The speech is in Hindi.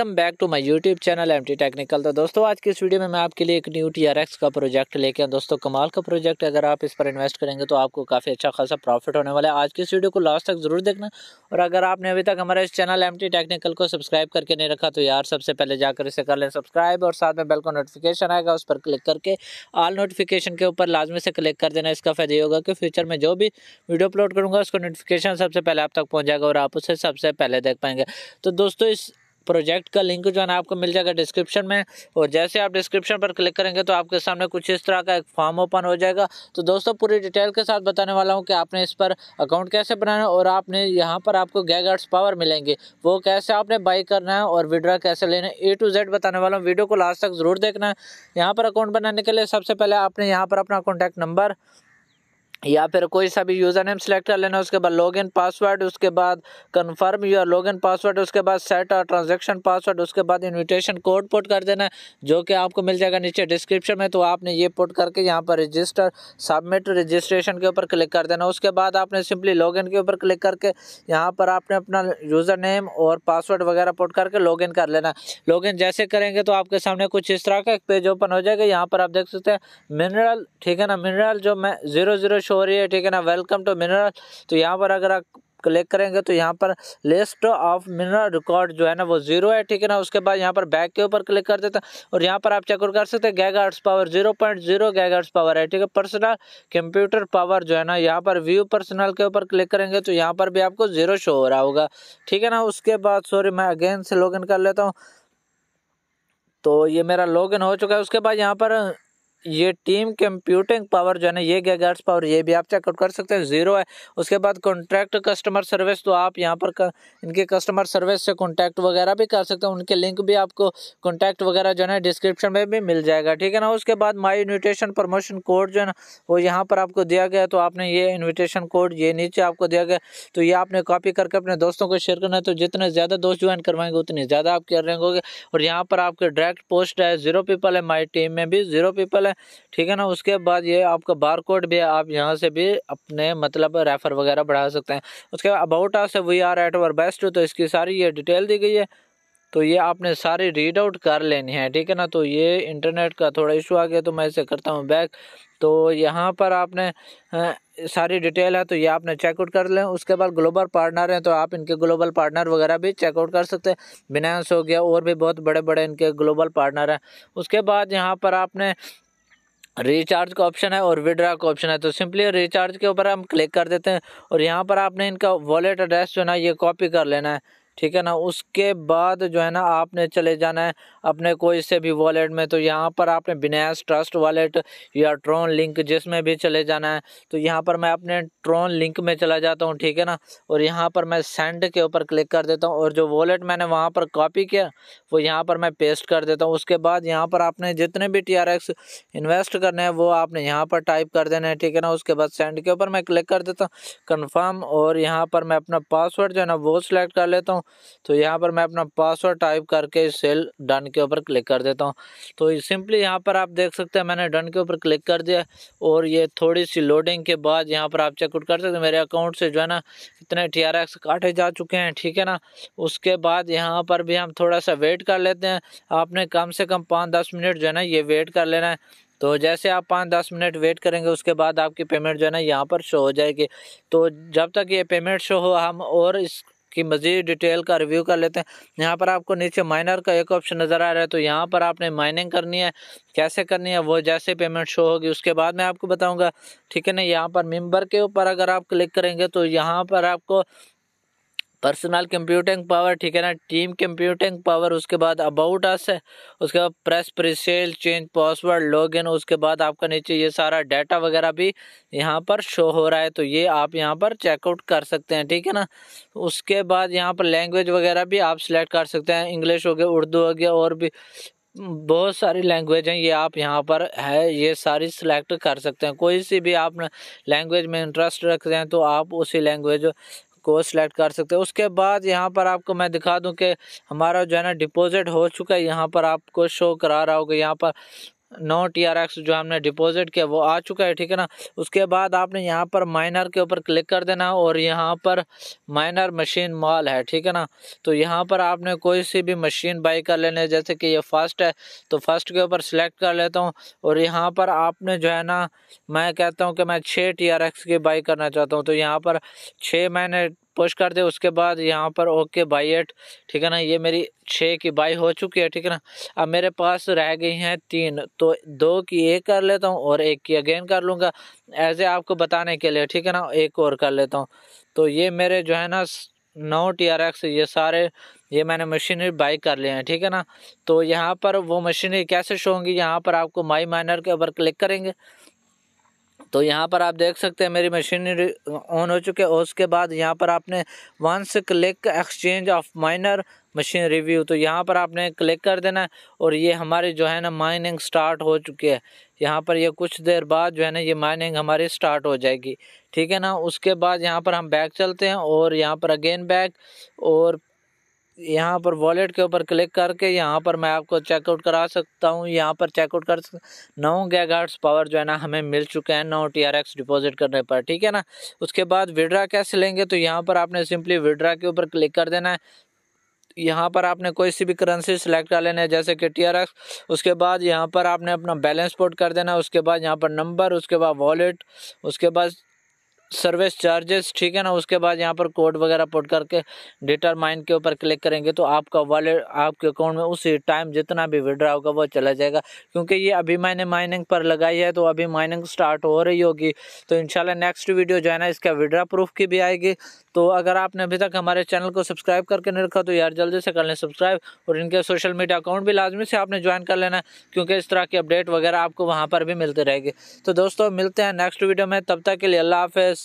welcome back to my YouTube channel M T technical तो दोस्तों आज की इस वीडियो में मैं आपके लिए एक न्यू टी आर एक्स का प्रोजेक्ट लेके आया दोस्तों कमाल का प्रोजेक्ट अगर आप इस पर इन्वेस्ट करेंगे तो आपको काफ़ी अच्छा खासा प्रॉफिट होने वाला है आज की इस वीडियो को लास्ट तक जरूर देखना और अगर आपने अभी तक हमारा इस चैनल एम टी टेक्निकल को सब्सक्राइब करके नहीं रखा तो यार सबसे पहले जाकर इसे कर लें सब्सक्राइब और साथ में बेल का नोटिफिकेशन आएगा उस पर क्लिक करके आल नोटिफिकेशन के ऊपर लाजमी से क्लिक कर देना इसका फायदा होगा कि फ्यूचर में जो भी वीडियो अपलोड करूँगा उसका नोटिफिकेशन सबसे पहले आप तक पहुँच जाएगा और आप उसे सबसे पहले देख पाएंगे तो दोस्तों इस प्रोजेक्ट का लिंक जो है ना आपको मिल जाएगा डिस्क्रिप्शन में और जैसे आप डिस्क्रिप्शन पर क्लिक करेंगे तो आपके सामने कुछ इस तरह का एक फॉर्म ओपन हो जाएगा तो दोस्तों पूरी डिटेल के साथ बताने वाला हूँ कि आपने इस पर अकाउंट कैसे बनाना और आपने यहाँ पर आपको गैगर्ट्स पावर मिलेंगे वो कैसे आपने बाई करना है और विड्रा कैसे लेना है ए टू जेड बताने वाला हूँ वीडियो को लास्ट तक ज़रूर देखना है यहाँ पर अकाउंट बनाने के लिए सबसे पहले आपने यहाँ पर अपना कॉन्टैक्ट नंबर या फिर कोई सा भी यूज़र नेम सेलेक्ट कर लेना उसके बाद लॉगिन पासवर्ड उसके बाद कंफर्म यूर लॉगिन पासवर्ड उसके बाद सेट और ट्रांजैक्शन पासवर्ड उसके बाद इनविटेशन कोड पुट कर देना जो कि आपको मिल जाएगा नीचे डिस्क्रिप्शन में तो आपने ये पुट करके यहाँ पर रजिस्टर सबमिट रजिस्ट्रेशन के ऊपर क्लिक कर देना उसके बाद आपने सिंपली लॉगिन के ऊपर क्लिक करके यहाँ पर आपने अपना यूज़र नेम और पासवर्ड वगैरह पुट करके लॉगिन कर लेना लॉगिन जैसे करेंगे तो आपके सामने कुछ इस तरह का एक पेज ओपन हो जाएगा यहाँ पर आप देख सकते हैं मिनरल ठीक है ना मिनरल जो मैं जीरो जीरो हो रही है ठीक है ना वेलकम टू मिनरल तो यहाँ पर अगर आप क्लिक करेंगे तो यहाँ पर लिस्ट ऑफ मिनरल रिकॉर्ड जो है ना वो जीरो है ठीक है ना उसके बाद यहाँ पर बैक के ऊपर क्लिक कर देते हैं और यहाँ पर आप चेक कर सकते हैं गैगार्ड्स पावर जीरो पॉइंट जीरो गैगार्ड्स पावर है ठीक है पर्सनल कंप्यूटर पावर जो है ना यहाँ पर व्यू पर्सनल के ऊपर क्लिक करेंगे तो यहाँ पर भी आपको जीरो शो हो रहा होगा ठीक है ना उसके बाद सॉरी मैं अगेन से लॉग कर लेता हूँ तो ये मेरा लॉग हो चुका है उसके बाद यहाँ पर ये टीम कंप्यूटिंग पावर जो है ना ये गैगार्ड्स पावर ये भी आप चेकआउट कर सकते हैं ज़ीरो है उसके बाद कॉन्ट्रैक्ट कस्टमर सर्विस तो आप यहाँ पर कर, इनके कस्टमर सर्विस से कॉन्टैक्ट वगैरह भी कर सकते हैं उनके लिंक भी आपको कॉन्टैक्ट वगैरह जो है डिस्क्रिप्शन में भी मिल जाएगा ठीक है ना उसके बाद माई इन्विटेशन प्रमोशन कोड जो है ना वो यहाँ पर आपको दिया गया तो आपने ये इन्विटेशन कोड ये नीचे आपको दिया गया तो ये आपने कॉपी करके अपने दोस्तों को शेयर करना है तो जितने ज़्यादा दोस्त ज्वाइन करवाएंगे उतनी ज़्यादा आपकी अर्निंग होगी और यहाँ पर आपके डायरेक्ट पोस्ट है ज़ीरो पीपल है माई टीम में भी ज़ीरो पीपल है ठीक है ना उसके बाद ये आपका बार कोड भी है आप यहाँ से भी अपने मतलब रेफ़र वगैरह बढ़ा सकते हैं उसके बाद about as we are at our best तो इसकी सारी ये डिटेल दी गई है तो ये आपने सारी रीड आउट कर लेनी है ठीक है ना तो ये इंटरनेट का थोड़ा इशू आ गया तो मैं इसे करता हूँ बैक तो यहाँ पर आपने सारी डिटेल है तो ये आपने चेकआउट कर लें उसके बाद ग्लोबल पार्टनर हैं तो आप इनके ग्लोबल पार्टनर वगैरह भी चेकआउट कर सकते हैं बिनास हो गया और भी बहुत बड़े बड़े इनके ग्लोबल पार्टनर हैं उसके बाद यहाँ पर आपने रिचार्ज का ऑप्शन है और विड्रा का ऑप्शन है तो सिंपली रिचार्ज के ऊपर हम क्लिक कर देते हैं और यहाँ पर आपने इनका वॉलेट एड्रेस जो है ना ये कॉपी कर लेना है ठीक है ना उसके बाद जो है ना आपने चले जाना है अपने कोई से भी वॉलेट में तो यहाँ पर आपने बिनेस ट्रस्ट वॉलेट या ट्रोन लिंक जिसमें भी चले जाना है तो यहाँ पर मैं अपने ट्रोन लिंक में चला जाता हूँ ठीक है ना और यहाँ पर मैं सेंड के ऊपर क्लिक कर देता हूँ और जो वॉलेट मैंने वहाँ पर कॉपी किया वो यहाँ पर मैं पेस्ट कर देता हूँ उसके बाद यहाँ पर आपने जितने भी टी इन्वेस्ट करने हैं वो आपने यहाँ पर टाइप कर देना है ठीक है ना उसके बाद सेंड के ऊपर मैं क्लिक कर देता हूँ कन्फर्म और यहाँ पर मैं अपना पासवर्ड जो है ना वो सिलेक्ट कर लेता हूँ तो यहाँ पर मैं अपना पासवर्ड टाइप करके सेल डन के ऊपर क्लिक कर देता हूँ तो सिंपली यहाँ पर आप देख सकते हैं मैंने डन के ऊपर क्लिक कर दिया और ये थोड़ी सी लोडिंग के बाद यहाँ पर आप चेकआउट कर सकते हैं मेरे अकाउंट से जो है ना इतने टी आर एक्स काटे जा चुके हैं ठीक है ना उसके बाद यहाँ पर भी हम थोड़ा सा वेट कर लेते हैं आपने कम से कम पाँच दस मिनट जो है ना ये वेट कर लेना है तो जैसे आप पाँच दस मिनट वेट करेंगे उसके बाद आपकी पेमेंट जो है ना यहाँ पर शो हो जाएगी तो जब तक ये पेमेंट शो हो हम और इस की मजीद डिटेल का रिव्यू कर लेते हैं यहाँ पर आपको नीचे माइनर का एक ऑप्शन नज़र आ रहा है तो यहाँ पर आपने माइनिंग करनी है कैसे करनी है वो जैसे पेमेंट शो होगी उसके बाद मैं आपको बताऊँगा ठीक है ना यहाँ पर मेम्बर के ऊपर अगर आप क्लिक करेंगे तो यहाँ पर आपको पर्सनल कंप्यूटिंग पावर ठीक है ना टीम कंप्यूटिंग पावर उसके बाद अबाउट अस है उसके बाद press presale change password login उसके बाद आपका नीचे ये सारा डाटा वगैरह भी यहाँ पर शो हो रहा है तो ये आप यहाँ पर चेकआउट कर सकते हैं ठीक है ना उसके बाद यहाँ पर लैंग्वेज वगैरह भी आप सिलेक्ट कर सकते हैं इंग्लिश हो गया उर्दू हो गया और भी बहुत सारी लैंग्वेज हैं ये आप यहाँ पर है ये सारी सिलेक्ट कर सकते हैं कोई सी भी आप लैंग्वेज में इंटरेस्ट रखते हैं तो आप उसी लैंग्वेज को सिलेक्ट कर सकते हैं उसके बाद यहाँ पर आपको मैं दिखा दूँ कि हमारा जो है ना डिपॉजिट हो चुका है यहाँ पर आपको शो करा रहा होगा यहाँ पर नौ टी आर एक्स जो हमने डिपॉजिट किया वो आ चुका है ठीक है ना उसके बाद आपने यहाँ पर माइनर के ऊपर क्लिक कर देना और यहाँ पर माइनर मशीन मॉल है ठीक है ना तो यहाँ पर आपने कोई सी भी मशीन बाई कर लेने जैसे कि ये फर्स्ट है तो फर्स्ट के ऊपर सिलेक्ट कर लेता हूँ और यहाँ पर आपने जो है ना मैं कहता हूँ कि मैं छः टी आर एक्स की बाई करना चाहता हूँ तो यहाँ पर छः मैंने पोस्ट कर दे उसके बाद यहाँ पर ओके बाई एट ठीक है ना ये मेरी छः की बाई हो चुकी है ठीक है ना अब मेरे पास रह गई हैं तीन तो दो की एक कर लेता हूँ और एक की अगेन कर लूँगा ऐसे आपको बताने के लिए ठीक है ना एक और कर लेता हूँ तो ये मेरे जो है ना नौ टी आर एक्स ये सारे ये मैंने मशीनरी बाई कर लिए हैं ठीक है ना तो यहाँ पर वो मशीनरी कैसे शो होंगी यहाँ पर आपको माई माइनर के ऊपर क्लिक करेंगे तो यहाँ पर आप देख सकते हैं मेरी मशीनरी ऑन हो चुकी है और उसके बाद यहाँ पर आपने once click exchange of miner machine review तो यहाँ पर आपने क्लिक कर देना है और ये हमारी जो है ना माइनिंग स्टार्ट हो चुकी है यहाँ पर ये कुछ देर बाद जो है ना ये माइनिंग हमारी स्टार्ट हो जाएगी ठीक है ना उसके बाद यहाँ पर हम बैग चलते हैं और यहाँ पर अगेन बैग और यहाँ पर वॉलेट के ऊपर क्लिक करके यहाँ पर मैं आपको चेकआउट करा सकता हूँ यहाँ पर चेकआउट कर सकता नौ गैगार्ड्स पावर जो है ना हमें मिल चुके हैं नौ टी आर एक्स डिपॉजिट करने पर ठीक है ना उसके बाद विड्रा कैसे लेंगे तो यहाँ पर आपने सिंपली विड्रा के ऊपर क्लिक कर देना है यहाँ पर आपने कोई सी भी करेंसी सेलेक्ट कर लेना है जैसे कि टी आर एक्स उसके बाद यहाँ पर आपने अपना बैलेंस पोर्ट कर देना है उसके बाद यहाँ पर नंबर उसके बाद वॉलेट उसके बाद सर्विस चार्जेस ठीक है ना उसके बाद यहाँ पर कोड वगैरह पुट करके डिटरमाइन के ऊपर क्लिक करेंगे तो आपका वॉलेट आपके अकाउंट में उसी टाइम जितना भी विड्रा होगा वो चला जाएगा क्योंकि ये अभी मैंने माइनिंग पर लगाई है तो अभी माइनिंग स्टार्ट हो रही होगी तो इंशाल्लाह नेक्स्ट वीडियो जो है ना इसका विड्रा प्रूफ की भी आएगी तो अगर आपने अभी तक हमारे चैनल को सब्सक्राइब करके नहीं रखा तो यार जल्दी से कर लें सब्सक्राइब और इनके सोशल मीडिया अकाउंट भी लाजमी से आपने ज्वाइन कर लेना क्योंकि इस तरह की अपडेट वगैरह आपको वहाँ पर भी मिलते रहेगी तो दोस्तों मिलते हैं नेक्स्ट वीडियो में तब तक के लिए अल्लाह हाफ